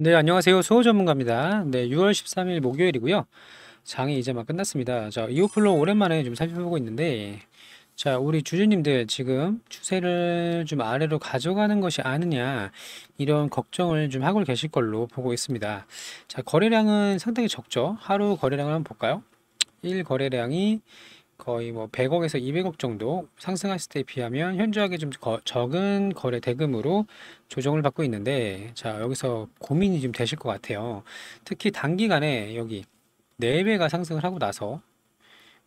네, 안녕하세요. 소호 전문가입니다. 네, 6월 13일 목요일이고요. 장이 이제 막 끝났습니다. 자, 이오플로 오랜만에 좀 살펴보고 있는데 자, 우리 주주님들 지금 추세를 좀 아래로 가져가는 것이 아니냐 이런 걱정을 좀 하고 계실 걸로 보고 있습니다. 자, 거래량은 상당히 적죠. 하루 거래량을 한번 볼까요? 1 거래량이 거의 뭐 100억에서 200억 정도 상승했을 때에 비하면 현저하게 좀 거, 적은 거래 대금으로 조정을 받고 있는데 자 여기서 고민이 좀 되실 것 같아요. 특히 단기간에 여기 4배가 상승을 하고 나서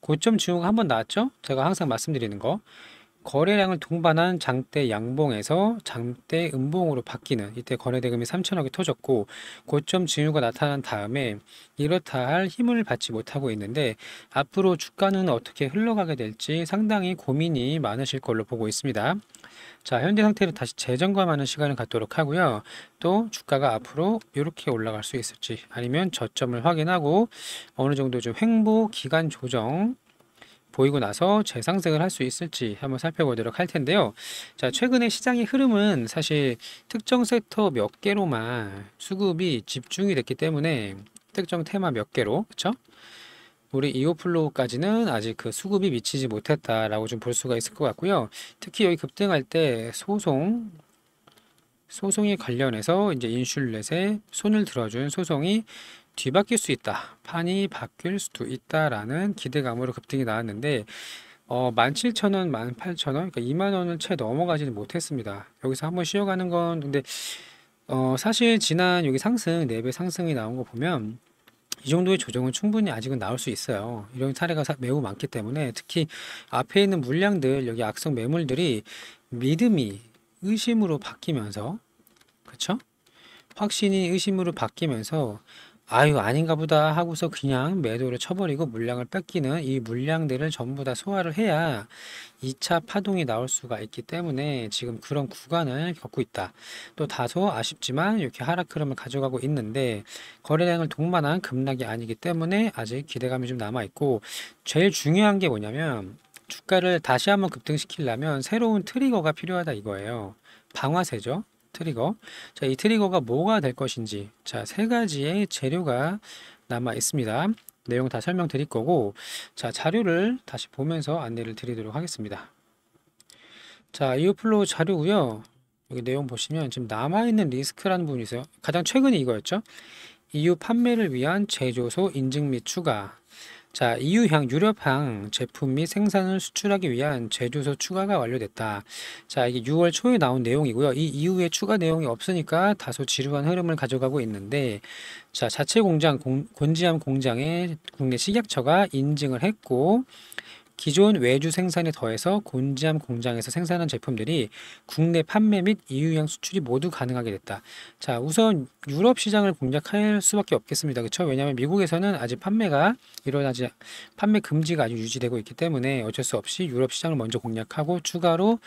고점 증후가 한번 나왔죠? 제가 항상 말씀드리는 거. 거래량을 동반한 장대 양봉에서 장대 음봉으로 바뀌는 이때 거래대금이 3천억이 터졌고 고점 증유가 나타난 다음에 이렇다 할 힘을 받지 못하고 있는데 앞으로 주가는 어떻게 흘러가게 될지 상당히 고민이 많으실 걸로 보고 있습니다. 자 현재 상태를 다시 재점검하는 시간을 갖도록 하고요. 또 주가가 앞으로 이렇게 올라갈 수 있을지 아니면 저점을 확인하고 어느 정도 좀 횡보 기간 조정 보이고 나서 재상승을 할 수 있을지 한번 살펴보도록 할 텐데요. 자, 최근에 시장의 흐름은 사실 특정 섹터 몇 개로만 수급이 집중이 됐기 때문에 특정 테마 몇 개로, 그렇 우리 이오플로우까지는 아직 그 수급이 미치지 못했다라고 좀 볼 수가 있을 것 같고요. 특히 여기 급등할 때 소송, 소송에 관련해서 이제 인슐렛에 손을 들어준 소송이 뒤바뀔 수 있다. 판이 바뀔 수도 있다라는 기대감으로 급등이 나왔는데 어, 17,000원, 18,000원, 그러니까 2만원을 채 넘어가지는 못했습니다. 여기서 한번 쉬어가는 건, 근데, 어, 사실 지난 여기 상승, 4배 상승이 나온 거 보면, 이 정도의 조정은 충분히 아직은 나올 수 있어요. 이런 사례가 매우 많기 때문에, 특히 앞에 있는 물량들, 여기 악성 매물들이 믿음이 의심으로 바뀌면서, 그쵸? 확신이 의심으로 바뀌면서, 아유 아닌가 보다 하고서 그냥 매도를 쳐버리고 물량을 뺏기는 이 물량들을 전부 다 소화를 해야 2차 파동이 나올 수가 있기 때문에 지금 그런 구간을 겪고 있다. 또 다소 아쉽지만 이렇게 하락 흐름을 가져가고 있는데 거래량을 동반한 급락이 아니기 때문에 아직 기대감이 좀 남아있고 제일 중요한 게 뭐냐면 주가를 다시 한번 급등시키려면 새로운 트리거가 필요하다 이거예요. 방화세죠. 트리거. 자, 이 트리거가 뭐가 될 것인지. 자, 세 가지의 재료가 남아 있습니다. 내용 다 설명드릴 거고, 자, 자료를 다시 보면서 안내를 드리도록 하겠습니다. 자, 이어플로우 자료고요 여기 내용 보시면 지금 남아있는 리스크라는 부분이 있어요. 가장 최근이 이거였죠. EU 판매를 위한 제조소 인증 및 추가. 자, EU향 유럽향 제품 및 생산을 수출하기 위한 제조소 추가가 완료됐다. 자, 이게 6월 초에 나온 내용이고요. 이 이후에 추가 내용이 없으니까 다소 지루한 흐름을 가져가고 있는데 자, 자체 공장 공, 곤지암 공장에 국내 식약처가 인증을 했고 기존 외주 생산에 더해서 곤지암 공장에서 생산한 제품들이 국내 판매 및 EU향 수출이 모두 가능하게 됐다. 자, 우선 유럽 시장을 공략할 수밖에 없겠습니다. 그렇죠? 왜냐하면 미국에서는 아직 판매가 일어나지 판매 금지가 아직 유지되고 있기 때문에 어쩔 수 없이 유럽 시장을 먼저 공략하고 추가로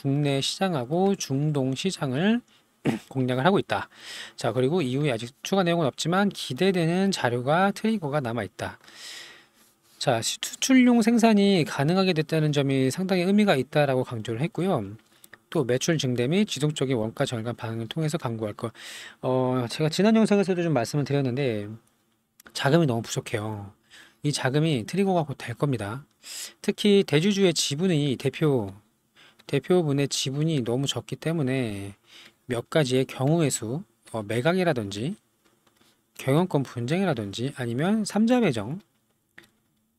국내 시장하고 중동 시장을 공략을 하고 있다. 자, 그리고 이후에 아직 추가 내용은 없지만 기대되는 자료가 트리거가 남아 있다. 자, 수출용 생산이 가능하게 됐다는 점이 상당히 의미가 있다라고 강조를 했고요. 또 매출 증대 및 지속적인 원가 절감 방향을 통해서 강구할 것. 어, 제가 지난 영상에서도 좀 말씀을 드렸는데 자금이 너무 부족해요. 이 자금이 트리거가 곧 될 겁니다. 특히 대주주의 지분이 대표 대표분의 지분이 너무 적기 때문에 몇 가지의 경우의 수, 어, 매각이라든지 경영권 분쟁이라든지 아니면 삼자 배정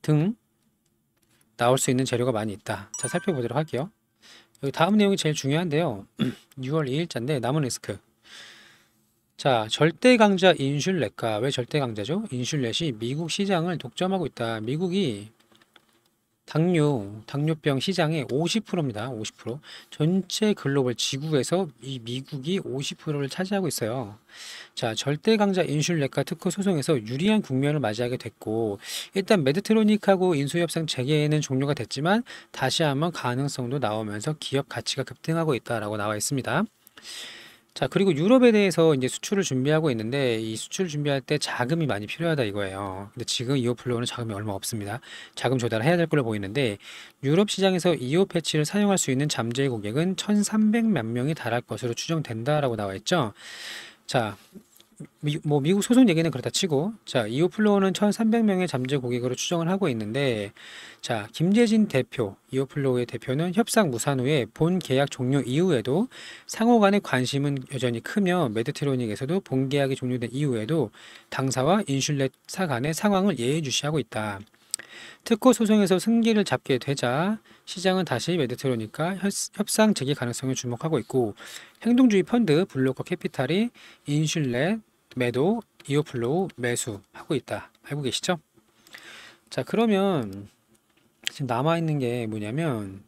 등 나올 수 있는 재료가 많이 있다. 자 살펴보도록 할게요. 여기 다음 내용이 제일 중요한데요. 6월 2일자인데 남은 리스크. 자, 절대 강자 인슐렛과 왜 절대 강자죠? 인슐렛이 미국 시장을 독점하고 있다. 미국이 당뇨, 당뇨병 시장의 50%입니다. 50%. 전체 글로벌 지구에서 이 미국이 50%를 차지하고 있어요. 자, 절대 강자 인슐렉과 특허 소송에서 유리한 국면을 맞이하게 됐고, 일단 메드트로닉하고 인수협상 재개는 종료가 됐지만, 다시 한번 가능성도 나오면서 기업 가치가 급등하고 있다라고 나와 있습니다. 자, 그리고 유럽에 대해서 이제 수출을 준비하고 있는데 이 수출 준비할 때 자금이 많이 필요하다 이거예요. 근데 지금 이오플로우는 자금이 얼마 없습니다. 자금 조달해야 을될 걸로 보이는데 유럽 시장에서 이오 패치를 사용할 수 있는 잠재 고객은 1,300만 명이 달할 것으로 추정된다라고 나와 있죠. 자, 미, 뭐 미국 소송 얘기는 그렇다 치고 자 이후 플로어는 1,300명의 잠재 고객으로 추정을 하고 있는데 자 김재진 대표 이후 플로어의 대표는 협상 무산 후에 본 계약 종료 이후에도 상호 간의 관심은 여전히 크며 메드트로닉에서도 본 계약이 종료된 이후에도 당사와 인슐렛사 간의 상황을 예의주시하고 있다. 특허 소송에서 승기를 잡게 되자 시장은 다시 메디트로니까 협상 재개 가능성에 주목하고 있고 행동주의 펀드 블로커 캐피탈이 인슐렛, 매도, 이어플로우 매수하고 있다. 알고 계시죠? 자 그러면 지금 남아있는 게 뭐냐면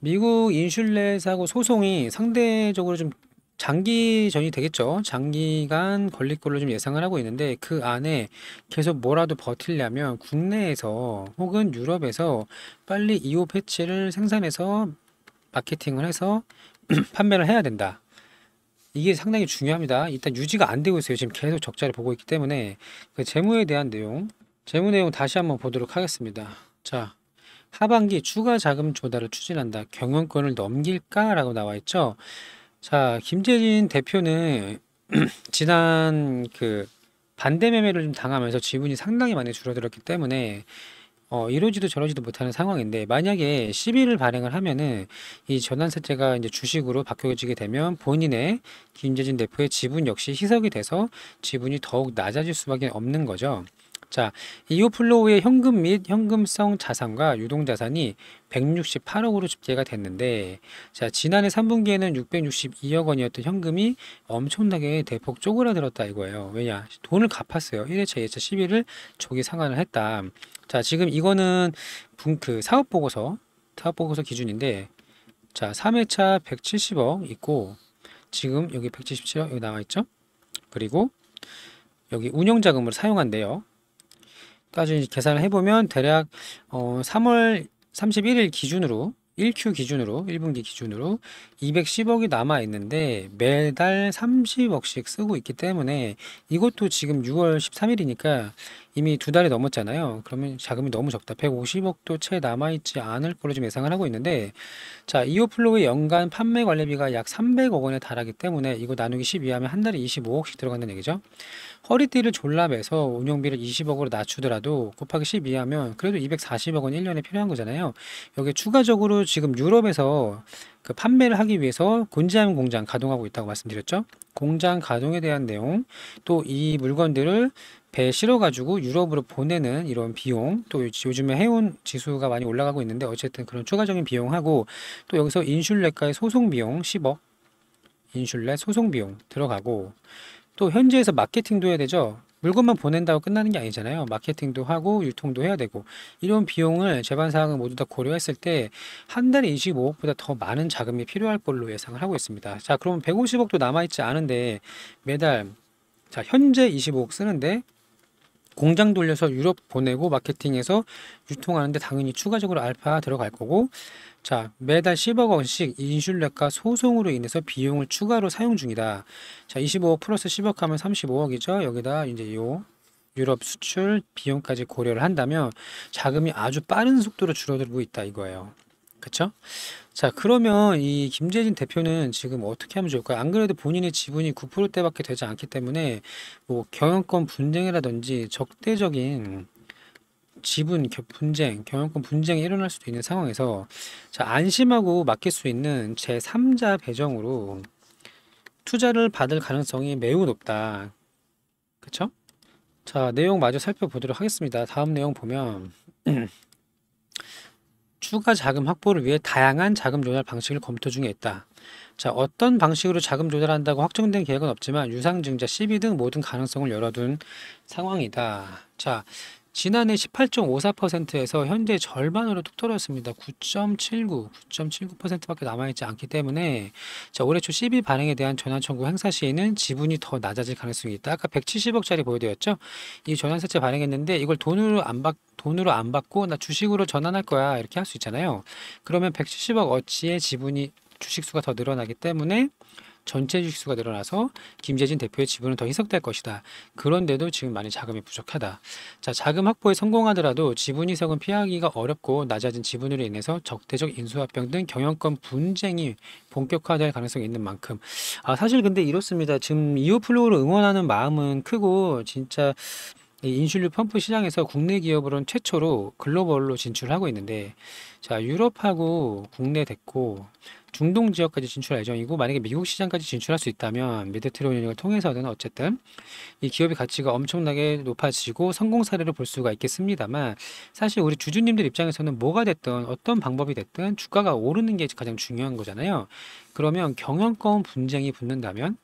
미국 인슐렛하고 소송이 상대적으로 좀 장기전이 되겠죠. 장기간 걸릴 걸로 좀 예상을 하고 있는데 그 안에 계속 뭐라도 버틸려면 국내에서 혹은 유럽에서 빨리 이오 패치를 생산해서 마케팅을 해서 판매를 해야 된다. 이게 상당히 중요합니다. 일단 유지가 안 되고 있어요. 지금 계속 적자를 보고 있기 때문에 그 재무에 대한 내용, 재무 내용 다시 한번 보도록 하겠습니다. 자, 하반기 추가 자금 조달을 추진한다. 경영권을 넘길까라고 나와 있죠. 자, 김재진 대표는 지난 그 반대 매매를 좀 당하면서 지분이 상당히 많이 줄어들었기 때문에 어, 이러지도 저러지도 못하는 상황인데 만약에 시비를 발행을 하면은 이 전환세제가 이제 주식으로 바뀌어지게 되면 본인의 김재진 대표의 지분 역시 희석이 돼서 지분이 더욱 낮아질 수밖에 없는 거죠. 자, 이오플로우의 현금 및 현금성 자산과 유동 자산이 168억으로 집계가 됐는데 자, 지난해 3분기에는 662억 원이었던 현금이 엄청나게 대폭 쪼그라들었다 이거예요. 왜냐? 돈을 갚았어요. 1회차, 2회차, 11일 조기 상환을 했다. 자, 지금 이거는 분, 크 그 사업 보고서, 사업 보고서 기준인데 자, 3회차 170억 있고 지금 여기 177억 여기 나와 있죠? 그리고 여기 운영자금으로 사용한대요. 따지 계산을 해보면 대략 어, 3월 31일 기준으로 1Q 기준으로 1분기 기준으로 210억이 남아 있는데 매달 30억씩 쓰고 있기 때문에 이것도 지금 6월 13일이니까 이미 두 달이 넘었잖아요. 그러면 자금이 너무 적다. 150억도 채 남아있지 않을 걸로 좀 예상을 하고 있는데 자 이오플로우의 연간 판매 관리비가 약 300억 원에 달하기 때문에 이거 나누기 12하면 한 달에 25억씩 들어간다는 얘기죠. 허리띠를 졸라매서 운영비를 20억으로 낮추더라도 곱하기 12하면 그래도 240억 원 1년에 필요한 거잖아요. 여기 에 추가적으로 지금 유럽에서 그 판매를 하기 위해서 곤지암 공장 가동하고 있다고 말씀드렸죠. 공장 가동에 대한 내용 또 이 물건들을 배에 실어가지고 유럽으로 보내는 이런 비용 또 요즘에 해운 지수가 많이 올라가고 있는데 어쨌든 그런 추가적인 비용하고 또 여기서 인슐레가의 소송 비용 10억 인슐레 소송 비용 들어가고 또 현지에서 마케팅도 해야 되죠. 물건만 보낸다고 끝나는 게 아니잖아요. 마케팅도 하고 유통도 해야 되고 이런 비용을 제반 사항을 모두 다 고려했을 때 한 달에 25억보다 더 많은 자금이 필요할 걸로 예상을 하고 있습니다. 자, 그러면 150억도 남아 있지 않은데 매달 자, 현재 25억 쓰는데 공장 돌려서 유럽 보내고 마케팅해서 유통하는데 당연히 추가적으로 알파 들어갈 거고 자 매달 10억 원씩 인슐렉과 소송으로 인해서 비용을 추가로 사용 중이다. 자 25억 플러스 10억 하면 35억이죠. 여기다 이제 요 유럽 수출 비용까지 고려를 한다면 자금이 아주 빠른 속도로 줄어들고 있다 이거예요. 그렇죠? 자, 그러면 이 김재진 대표는 지금 어떻게 하면 좋을까요? 안 그래도 본인의 지분이 9%대밖에 되지 않기 때문에 뭐 경영권 분쟁이라든지 적대적인 지분 분쟁, 경영권 분쟁이 일어날 수도 있는 상황에서 자, 안심하고 맡길 수 있는 제3자 배정으로 투자를 받을 가능성이 매우 높다. 그쵸? 자, 내용 마저 살펴보도록 하겠습니다. 다음 내용 보면 추가 자금 확보를 위해 다양한 자금 조달 방식을 검토 중에 있다. 자, 어떤 방식으로 자금 조달한다고 확정된 계획은 없지만 유상증자, 시비 등 모든 가능성을 열어둔 상황이다. 자, 지난해 18.54%에서 현재 절반으로 뚝 떨어졌습니다. 9.79, 9.79%밖에 남아있지 않기 때문에 자, 올해 초 CB 발행에 대한 전환 청구 행사 시에는 지분이 더 낮아질 가능성이 있다. 아까 170억짜리 보여드렸죠? 이 전환사채 발행했는데 이걸 돈으로 안 받, 돈으로 안 받고 나 주식으로 전환할 거야 이렇게 할 수 있잖아요. 그러면 170억 어치의 지분이 주식수가 더 늘어나기 때문에 전체 주식수가 늘어나서 김재진 대표의 지분은 더 희석될 것이다. 그런데도 지금 많이 자금이 부족하다. 자, 자금 확보에 성공하더라도 지분 희석은 피하기가 어렵고 낮아진 지분으로 인해서 적대적 인수합병 등 경영권 분쟁이 본격화될 가능성이 있는 만큼 아 사실 근데 이렇습니다. 지금 이오 플로우를 응원하는 마음은 크고 진짜 인슐류 펌프 시장에서 국내 기업으로는 최초로 글로벌로 진출하고 있는데 자 유럽하고 국내 됐고 중동 지역까지 진출할 예정이고 만약에 미국 시장까지 진출할 수 있다면 미드트리오니언을 통해서는 어쨌든 이 기업의 가치가 엄청나게 높아지고 성공 사례를 볼 수가 있겠습니다만 사실 우리 주주님들 입장에서는 뭐가 됐든 어떤 방법이 됐든 주가가 오르는 게 가장 중요한 거잖아요. 그러면 경영권 분쟁이 붙는다면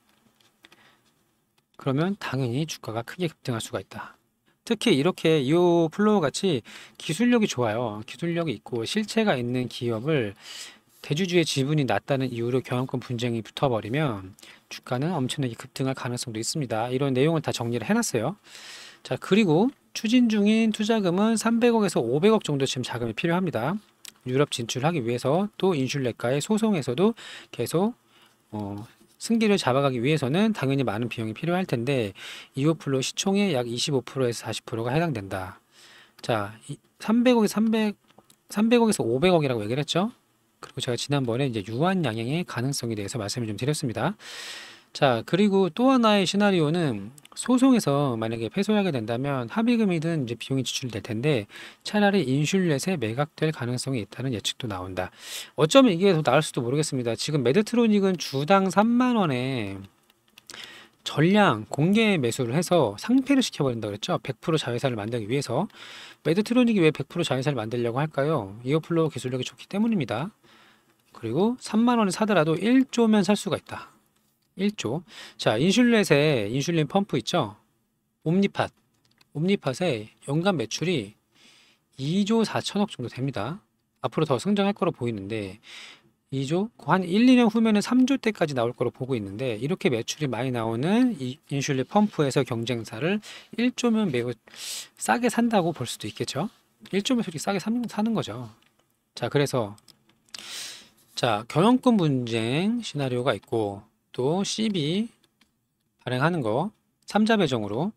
그러면 당연히 주가가 크게 급등할 수가 있다. 특히 이렇게 이 플로우 같이 기술력이 좋아요. 기술력이 있고 실체가 있는 기업을 대주주의 지분이 낮다는 이유로 경영권 분쟁이 붙어버리면 주가는 엄청나게 급등할 가능성도 있습니다. 이런 내용을 다 정리를 해놨어요. 자 그리고 추진 중인 투자금은 300억에서 500억 정도 지금 자금이 필요합니다. 유럽 진출하기 위해서 또 인슐레카의 소송에서도 계속 어, 승기를 잡아가기 위해서는 당연히 많은 비용이 필요할 텐데 이오플로 시총의 약 25%에서 40%가 해당된다. 자, 300억에 300 300억에서 500억이라고 얘기를 했죠. 그리고 제가 지난번에 이제 유한 양행의 가능성에 대해서 말씀을 좀 드렸습니다. 자, 그리고 또 하나의 시나리오는 소송에서 만약에 패소하게 된다면 합의금이든 이제 비용이 지출될 텐데 차라리 인슐렛에 매각될 가능성이 있다는 예측도 나온다. 어쩌면 이게 더 나을 수도 모르겠습니다. 지금 메드트로닉은 주당 3만 원에 전량 공개 매수를 해서 상폐를 시켜버린다 그랬죠. 100% 자회사를 만들기 위해서. 메드트로닉이 왜 100% 자회사를 만들려고 할까요? 이어플로우 기술력이 좋기 때문입니다. 그리고 3만원에 사더라도 1조면 살 수가 있다. 1조. 자, 인슐렛에 인슐린 펌프 있죠? 옴니팟. 옴니팟의 연간 매출이 2조 4천억 정도 됩니다. 앞으로 더 성장할 거로 보이는데 2조, 한 1, 2년 후면은 3조 대까지 나올 거로 보고 있는데 이렇게 매출이 많이 나오는 인슐린 펌프에서 경쟁사를 1조면 매우 싸게 산다고 볼 수도 있겠죠. 1조면 솔직히 싸게 사는 거죠. 자, 그래서 자, 경영권 분쟁 시나리오가 있고 또 CB 발행하는 거 3자 배정으로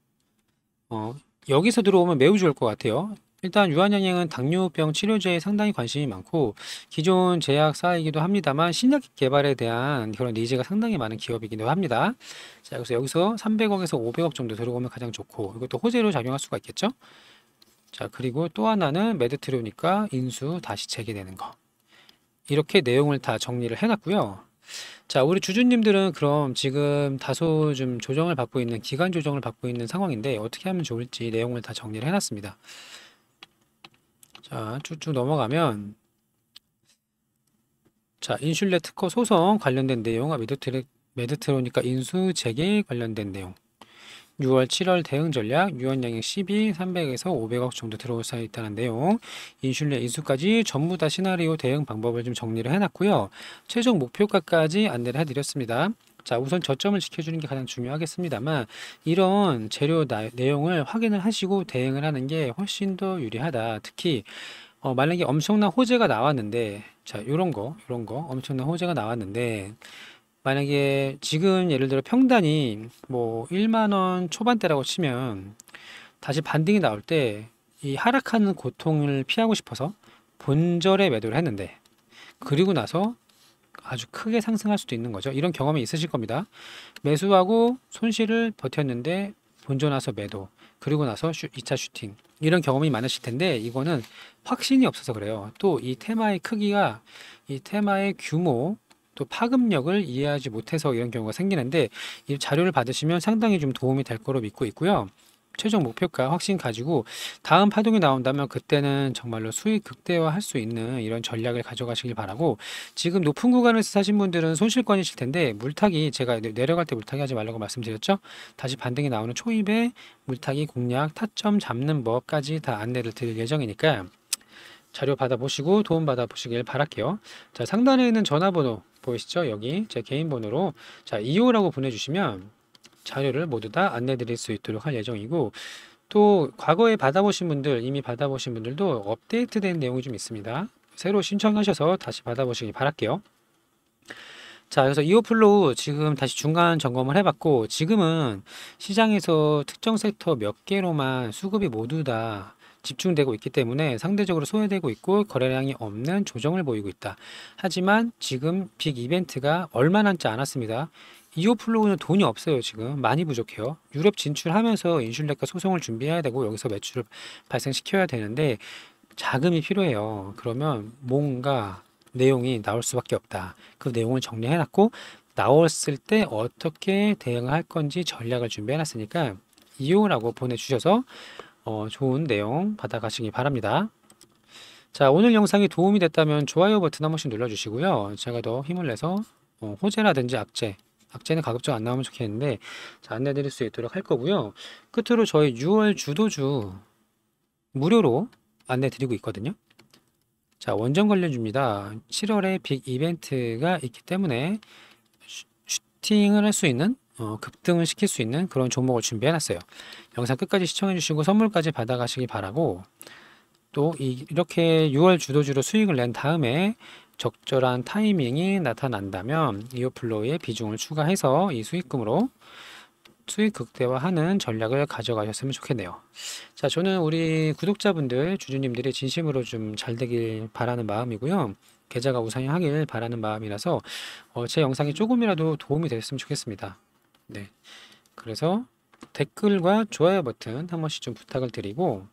어, 여기서 들어오면 매우 좋을 것 같아요. 일단 유한양행은 당뇨병 치료제에 상당히 관심이 많고 기존 제약사이기도 합니다만 신약 개발에 대한 그런 니즈가 상당히 많은 기업이기도 합니다. 자, 그래서 여기서 300억에서 500억 정도 들어오면 가장 좋고 이것도 호재로 작용할 수가 있겠죠. 자, 그리고 또 하나는 메드트리오니까 인수 다시 재개되는 거. 이렇게 내용을 다 정리를 해놨고요. 자, 우리 주주님들은 그럼 지금 다소 좀 조정을 받고 있는, 기간 조정을 받고 있는 상황인데 어떻게 하면 좋을지 내용을 다 정리를 해놨습니다. 자, 쭉쭉 넘어가면 자, 인슐레 특허 소송 관련된 내용, 과 메드트레, 메드트로니까 인수 재개 관련된 내용 6월 7월 대응 전략 유언 양액 12, 300에서 500억 정도 들어올 수 있다는 내용 인슐린 인수까지 전부 다 시나리오 대응 방법을 좀 정리를 해놨고요. 최종 목표가까지 안내를 해드렸습니다. 자 우선 저점을 지켜주는 게 가장 중요하겠습니다만 이런 재료 나, 내용을 확인을 하시고 대응을 하는 게 훨씬 더 유리하다 특히 어, 만약에 엄청난 호재가 나왔는데 자 요런 거 요런 거 엄청난 호재가 나왔는데 만약에 지금 예를 들어 평단이 뭐 1만원 초반대라고 치면 다시 반등이 나올 때 이 하락하는 고통을 피하고 싶어서 본절에 매도를 했는데 그리고 나서 아주 크게 상승할 수도 있는 거죠. 이런 경험이 있으실 겁니다. 매수하고 손실을 버텼는데 본전 와서 매도 그리고 나서 2차 슈팅 이런 경험이 많으실 텐데 이거는 확신이 없어서 그래요. 또 이 테마의 크기가 이 테마의 규모 또 파급력을 이해하지 못해서 이런 경우가 생기는데 이 자료를 받으시면 상당히 좀 도움이 될 거로 믿고 있고요. 최종 목표가 확신 가지고 다음 파동이 나온다면 그때는 정말로 수익 극대화할 수 있는 이런 전략을 가져가시길 바라고 지금 높은 구간을 사신 분들은 손실권이실 텐데 물타기 제가 내려갈 때 물타기 하지 말라고 말씀드렸죠 다시 반등이 나오는 초입에 물타기 공략 타점 잡는 법까지 다 안내를 드릴 예정이니까 자료 받아보시고 도움 받아보시길 바랄게요 자 상단에 있는 전화번호 보이시죠? 여기 제 개인 번호로 자2호라고 보내주시면 자료를 모두 다 안내드릴 수 있도록 할 예정이고 또 과거에 받아보신 분들 이미 받아보신 분들도 업데이트된 내용이 좀 있습니다. 새로 신청하셔서 다시 받아보시길 바랄게요. 자 그래서 이오플로우 지금 다시 중간 점검을 해봤고 지금은 시장에서 특정 섹터 몇 개로만 수급이 모두 다 집중되고 있기 때문에 상대적으로 소외되고 있고 거래량이 없는 조정을 보이고 있다. 하지만 지금 빅 이벤트가 얼마 남지 않았습니다. 이오플로우는 돈이 없어요 지금 많이 부족해요 유럽 진출하면서 인슐렉과 소송을 준비해야 되고 여기서 매출을 발생시켜야 되는데 자금이 필요해요 그러면 뭔가 내용이 나올 수밖에 없다 그 내용을 정리해놨고 나왔을 때 어떻게 대응할 건지 전략을 준비해놨으니까 이용라고 보내주셔서 어, 좋은 내용 받아가시기 바랍니다. 자 오늘 영상이 도움이 됐다면 좋아요 버튼 한 번씩 눌러주시고요. 제가 더 힘을 내서 어, 호재라든지 악재 악재는 가급적 안 나오면 좋겠는데 자, 안내드릴 수 있도록 할 거고요. 끝으로 저희 6월 주도주 무료로 안내드리고 있거든요. 자 원정 관련주입니다. 7월에 빅 이벤트가 있기 때문에 슈팅을 할 수 있는 어, 급등을 시킬 수 있는 그런 종목을 준비해놨어요. 영상 끝까지 시청해주시고 선물까지 받아가시기 바라고 또 이, 이렇게 6월 주도주로 수익을 낸 다음에 적절한 타이밍이 나타난다면 이어플로우의 비중을 추가해서 이 수익금으로 수익 극대화하는 전략을 가져가셨으면 좋겠네요. 자, 저는 우리 구독자분들, 주주님들이 진심으로 좀 잘 되길 바라는 마음이고요. 계좌가 우상향하길 바라는 마음이라서 어, 제 영상이 조금이라도 도움이 됐으면 좋겠습니다. 네. 그래서 댓글과 좋아요 버튼 한 번씩 좀 부탁을 드리고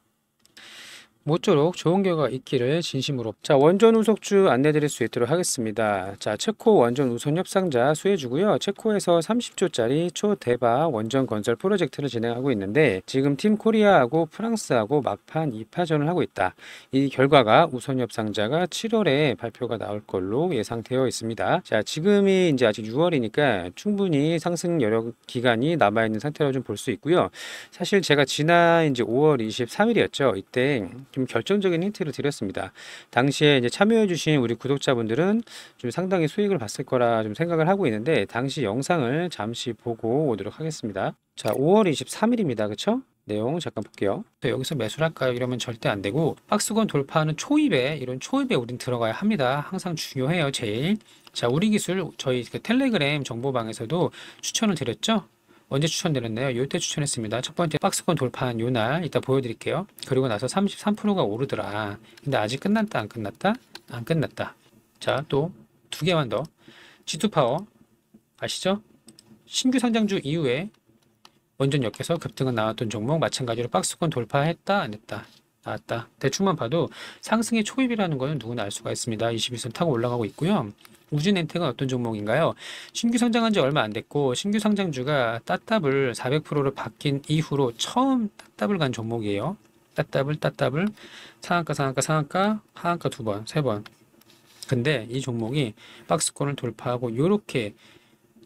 모쪼록 좋은 결과 있기를 진심으로 자 원전 우석주 안내드릴 수 있도록 하겠습니다 자 체코 원전 우선 협상자 수혜주고요 체코에서 30조짜리 초대바 원전 건설 프로젝트를 진행하고 있는데 지금 팀 코리아하고 프랑스하고 막판 2파전을 하고 있다 이 결과가 우선 협상자가 7월에 발표가 나올 걸로 예상되어 있습니다 자 지금이 이제 아직 6월이니까 충분히 상승 여력 기간이 남아있는 상태로 좀 볼 수 있고요 사실 제가 지난 이제 5월 23일이었죠 이때 좀 결정적인 힌트를 드렸습니다. 당시에 이제 참여해주신 우리 구독자분들은 좀 상당히 수익을 봤을 거라 좀 생각을 하고 있는데 당시 영상을 잠시 보고 오도록 하겠습니다. 자, 5월 23일입니다. 그쵸? 내용 잠깐 볼게요. 네, 여기서 매수를 할까요? 이러면 절대 안 되고 박스권 돌파하는 초입에 이런 초입에 우린 들어가야 합니다. 항상 중요해요. 제일. 자, 우리 기술 저희 그 텔레그램 정보방에서도 추천을 드렸죠? 언제 추천드렸나요? 요 때 추천했습니다. 첫 번째 박스권 돌파한 요날 이따 보여드릴게요. 그리고 나서 33%가 오르더라. 근데 아직 끝났다 안 끝났다? 안 끝났다. 자 또 두 개만 더. G2파워 아시죠? 신규 상장주 이후에 원전 역에서 급등은 나왔던 종목 마찬가지로 박스권 돌파했다 안 했다 나왔다 대충만 봐도 상승의 초입이라는 거는 누구나 알 수가 있습니다 2 1선 타고 올라가고 있고요 우주렌테가 어떤 종목인가요? 신규 상장한 지 얼마 안 됐고 신규 상장주가 따따블 400%로 바뀐 이후로 처음 따따블 간 종목이에요. 따따블 따따블 상한가 상한가 상한가 하한가 두 번, 세 번. 근데 이 종목이 박스권을 돌파하고 요렇게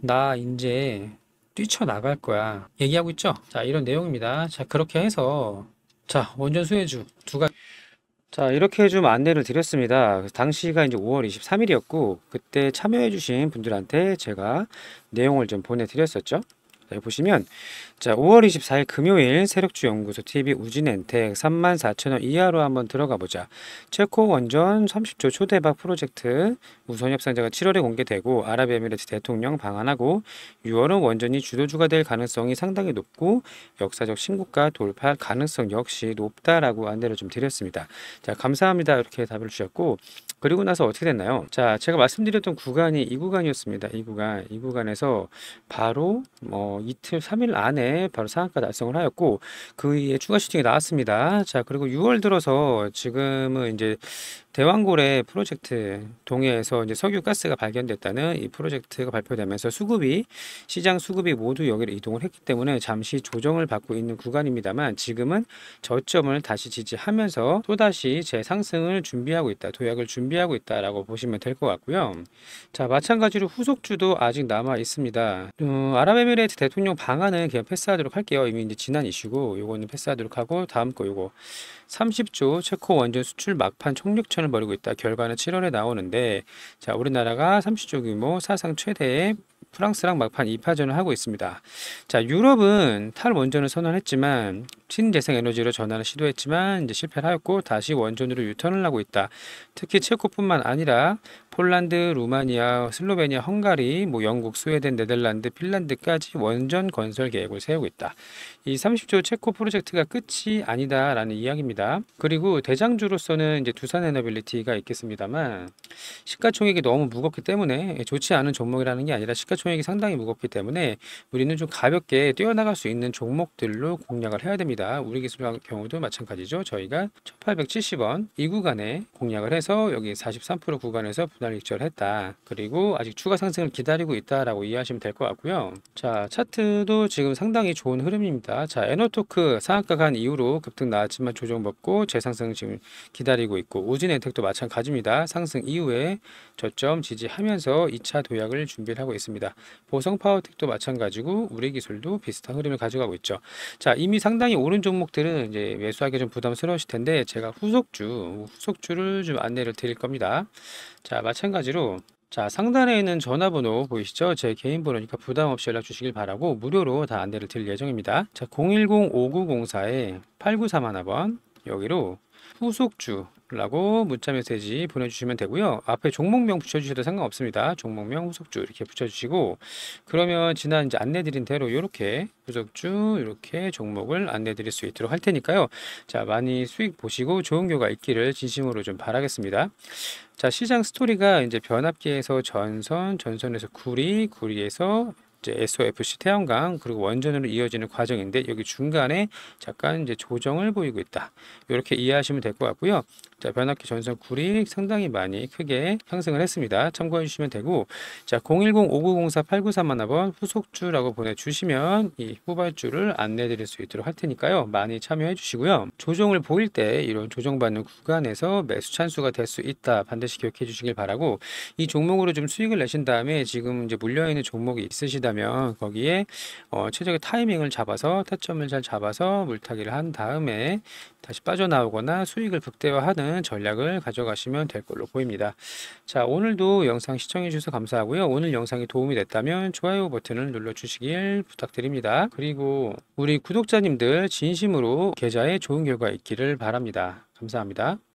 나 이제 뛰쳐나갈 거야. 얘기하고 있죠? 자, 이런 내용입니다. 자, 그렇게 해서 자, 원전 수혜주 두 가지 자, 이렇게 좀 안내를 드렸습니다. 당시가 이제 5월 23일이었고, 그때 참여해주신 분들한테 제가 내용을 좀 보내드렸었죠. 여기 네, 보시면 자 5월 24일 금요일 세력주 연구소 TV 우진 엔텍 34,000원 이하로 한번 들어가 보자. 체코 원전 30조 초대박 프로젝트 우선 협상자가 7월에 공개되고 아랍에미리트 대통령 방한하고 6월은 원전이 주도주가 될 가능성이 상당히 높고 역사적 신고가 돌파할 가능성 역시 높다라고 안내를 좀 드렸습니다. 자 감사합니다 이렇게 답을 주셨고 그리고 나서 어떻게 됐나요? 자, 제가 말씀드렸던 구간이 이 구간이었습니다. 이 구간. 이 구간에서 바로 뭐 이틀, 3일 안에 바로 상한가 달성을 하였고 그 이에 추가 슈팅이 나왔습니다. 자, 그리고 6월 들어서 지금은 이제 대왕고래 프로젝트 동해에서 이제 석유가스가 발견됐다는 이 프로젝트가 발표되면서 수급이 시장 수급이 모두 여기로 이동을 했기 때문에 잠시 조정을 받고 있는 구간입니다만 지금은 저점을 다시 지지하면서 또다시 재상승을 준비하고 있다. 도약을 준비 준비하고 있다라고 보시면 될 것 같고요. 자, 마찬가지로 후속주도 아직 남아 있습니다. 어, 아랍에미레이트 대통령 방안은 그냥 패스하도록 할게요. 이미 이제 지난 이슈고 요거는 패스하도록 하고 다음 거 요거 30조 체코 원전 수출 막판 총력전을 벌이고 있다. 결과는 7월에 나오는데 자, 우리나라가 30조 규모 사상 최대의 프랑스랑 막판 2파전을 하고 있습니다. 자, 유럽은 탈원전을 선언했지만 신재생 에너지로 전환을 시도했지만 이제 실패를 하였고 다시 원전으로 유턴을 하고 있다. 특히 체코뿐만 아니라 폴란드, 루마니아, 슬로베니아, 헝가리, 뭐 영국, 스웨덴, 네덜란드, 핀란드까지 원전 건설 계획을 세우고 있다. 이 30조 체코 프로젝트가 끝이 아니다라는 이야기입니다. 그리고 대장주로서는 이제 두산 에너빌리티가 있겠습니다만 시가총액이 너무 무겁기 때문에 예, 좋지 않은 종목이라는 게 아니라 시가총액이 상당히 무겁기 때문에 우리는 좀 가볍게 뛰어나갈 수 있는 종목들로 공략을 해야 됩니다. 우리 기술 경우도 마찬가지죠. 저희가 1870원 이 구간에 공략을 해서 여기 43% 구간에서 분할 조달익절 했다. 그리고 아직 추가 상승을 기다리고 있다라고 이해하시면 될 것 같고요. 자, 차트도 지금 상당히 좋은 흐름입니다. 자, 에너토크 상한가 간 이후로 급등 나왔지만 조정 먹고 재상승 지금 기다리고 있고 우진 엔택도 마찬가지입니다. 상승 이후에 저점 지지하면서 2차 도약을 준비를 하고 있습니다. 보성 파워텍도 마찬가지고 우리 기술도 비슷한 흐름을 가져가고 있죠. 자, 이미 상당히 오른 종목들은 이제 매수하기 좀 부담스러우실 텐데 제가 후속주, 후속주를 좀 안내를 드릴 겁니다. 자, 마찬가지로 자, 상단에 있는 전화번호 보이시죠? 제 개인 번호니까 부담 없이 연락 주시길 바라고 무료로 다 안내를 드릴 예정입니다. 자, 0 1 0 5 9 0 4 8931번 여기로 후속주 라고 문자 메시지 보내주시면 되고요. 앞에 종목명 붙여주셔도 상관없습니다. 종목명 후속주 이렇게 붙여주시고 그러면 지난 이제 안내드린 대로 이렇게 후속주 이렇게 종목을 안내드릴 수 있도록 할 테니까요. 자 많이 수익 보시고 좋은 교과 있기를 진심으로 좀 바라겠습니다. 자 시장 스토리가 이제 변압기에서 전선, 전선에서 구리, 구리에서 이제 SOFC 태양광 그리고 원전으로 이어지는 과정인데 여기 중간에 잠깐 이제 조정을 보이고 있다. 이렇게 이해하시면 될 것 같고요. 자, 변압기 전선 구릭 상당히 많이 크게 상승을 했습니다. 참고해 주시면 되고 자, 0 1 0 5 9 0 4 8 9 3만화번 후속주라고 보내 주시면 이 후발주를 안내 드릴 수 있도록 할 테니까요. 많이 참여해 주시고요. 조정을 보일 때 이런 조정받는 구간에서 매수 찬수가 될 수 있다. 반드시 기억해 주시길 바라고 이 종목으로 좀 수익을 내신 다음에 지금 이제 물려 있는 종목이 있으시다면 된다면 거기에 어, 최적의 타이밍을 잡아서 타점을 잘 잡아서 물타기를 한 다음에 다시 빠져나오거나 수익을 극대화하는 전략을 가져가시면 될 걸로 보입니다. 자 오늘도 영상 시청해 주셔서 감사하고요. 오늘 영상이 도움이 됐다면 좋아요 버튼을 눌러주시길 부탁드립니다. 그리고 우리 구독자님들 진심으로 계좌에 좋은 결과 있기를 바랍니다. 감사합니다.